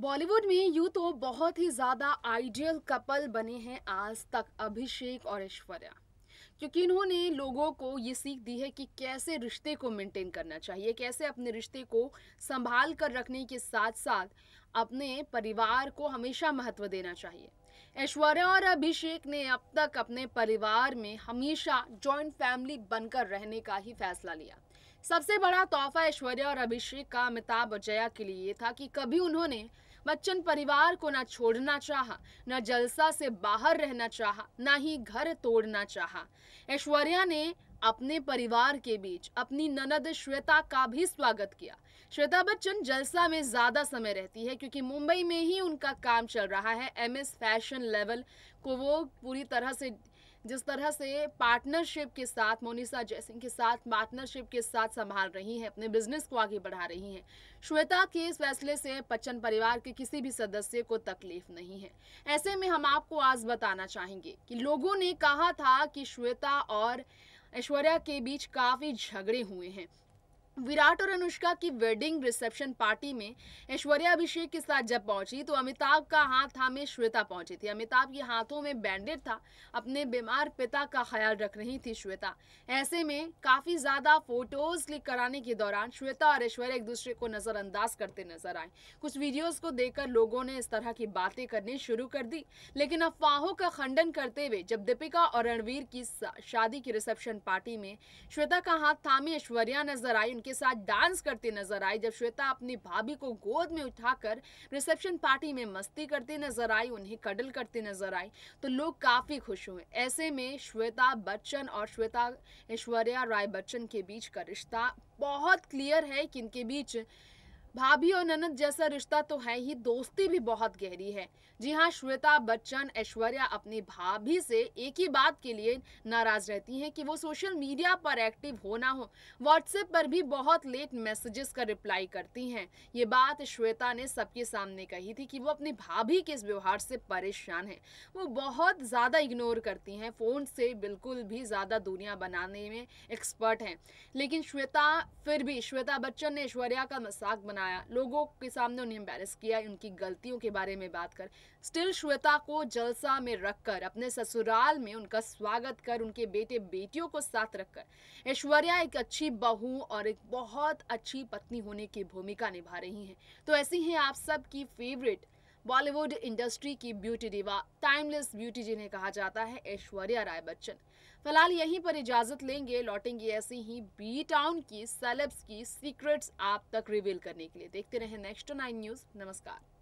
बॉलीवुड में यू तो बहुत ही ज़्यादा आइडियल कपल बने हैं आज तक अभिषेक और ऐश्वर्या क्योंकि इन्होंने लोगों को ये सीख दी है कि कैसे रिश्ते को मेंटेन करना चाहिए कैसे अपने रिश्ते को संभाल कर रखने के साथ साथ अपने परिवार को हमेशा महत्व देना चाहिए ऐश्वर्या और अभिषेक ने अब तक अपने परिवार में हमेशा जॉइंट फैमिली बनकर रहने का ही फैसला लिया सबसे बड़ा तोहफा ऐश्वर्या और अभिषेक का अमिताभ जया के लिए था कि कभी उन्होंने बच्चन परिवार को ना छोड़ना चाहा न जलसा से बाहर रहना चाहा ना ही घर तोड़ना चाहा ऐश्वर्या ने अपने परिवार के बीच अपनी ननद श्वेता का भी स्वागत किया श्वेता बच्चन जलसा में ज़्यादा समय रहती है क्योंकि मुंबई में ही उनका काम चल रहा है एम एस फैशन लेवल को वो पूरी तरह से जिस तरह से पार्टनरशिप के साथ मोनिसा जयसिंह के साथ पार्टनरशिप के साथ संभाल रही हैं अपने बिजनेस को आगे बढ़ा रही हैं श्वेता के इस फैसले से बच्चन परिवार के किसी भी सदस्य को तकलीफ नहीं है ऐसे में हम आपको आज बताना चाहेंगे कि लोगों ने कहा था कि श्वेता और ऐश्वर्या के बीच काफ़ी झगड़े हुए हैं विराट और अनुष्का की वेडिंग रिसेप्शन पार्टी में ऐश्वर्या अभिषेक के साथ जब पहुंची तो अमिताभ का हाथ थामे श्वेता पहुंची थी अमिताभ के हाथों में बैंडेड था अपने बीमार पिता का ख्याल रख रही थी श्वेता ऐसे में काफ़ी ज़्यादा फोटोज़ क्लिक कराने के दौरान श्वेता और ऐश्वर्या एक दूसरे को नज़रअंदाज करते नजर आए कुछ वीडियोज़ को देखकर लोगों ने इस तरह की बातें करनी शुरू कर दी लेकिन अफवाहों का खंडन करते हुए जब दीपिका और रणवीर की शादी की रिसेप्शन पार्टी में श्वेता का हाथ थामी ऐश्वर्या नजर आई के साथ डांस करते नजर आई जब श्वेता अपनी भाभी को गोद में उठाकर रिसेप्शन पार्टी में मस्ती करते नजर आई उन्हें कडल करते नजर आई तो लोग काफ़ी खुश हुए ऐसे में श्वेता बच्चन और श्वेता ऐश्वर्या राय बच्चन के बीच का रिश्ता बहुत क्लियर है कि इनके बीच भाभी और ननद जैसा रिश्ता तो है ही दोस्ती भी बहुत गहरी है जी हाँ श्वेता बच्चन ऐश्वर्या अपनी भाभी से एक ही बात के लिए नाराज रहती हैं कि वो सोशल मीडिया पर एक्टिव हो ना हो व्हाट्सएप पर भी बहुत लेट मैसेजेस का रिप्लाई करती हैं ये बात श्वेता ने सबके सामने कही थी कि वो अपनी भाभी के इस व्यवहार से परेशान है वो बहुत ज़्यादा इग्नोर करती हैं फ़ोन से बिल्कुल भी ज़्यादा दूरियाँ बनाने में एक्सपर्ट हैं लेकिन श्वेता फिर भी श्वेता बच्चन ने ऐश्वर्या का मसाक बना बनाया लोगों के सामने उन्हें एम्बेरस किया उनकी गलतियों के बारे में बात कर स्टिल श्वेता को जलसा में रखकर अपने ससुराल में उनका स्वागत कर उनके बेटे बेटियों को साथ रखकर ऐश्वर्या एक अच्छी बहू और एक बहुत अच्छी पत्नी होने की भूमिका निभा रही हैं तो ऐसी हैं आप सब की फेवरेट बॉलीवुड इंडस्ट्री की ब्यूटी डिवा टाइमलेस ब्यूटी जिन्हें कहा जाता है ऐश्वर्या राय बच्चन फिलहाल यहीं पर इजाजत लेंगे लौटेंगे ऐसी ही बी टाउन की सेलेब्स की सीक्रेट्स आप तक रिवील करने के लिए देखते रहे नेक्स्ट नाइन न्यूज नमस्कार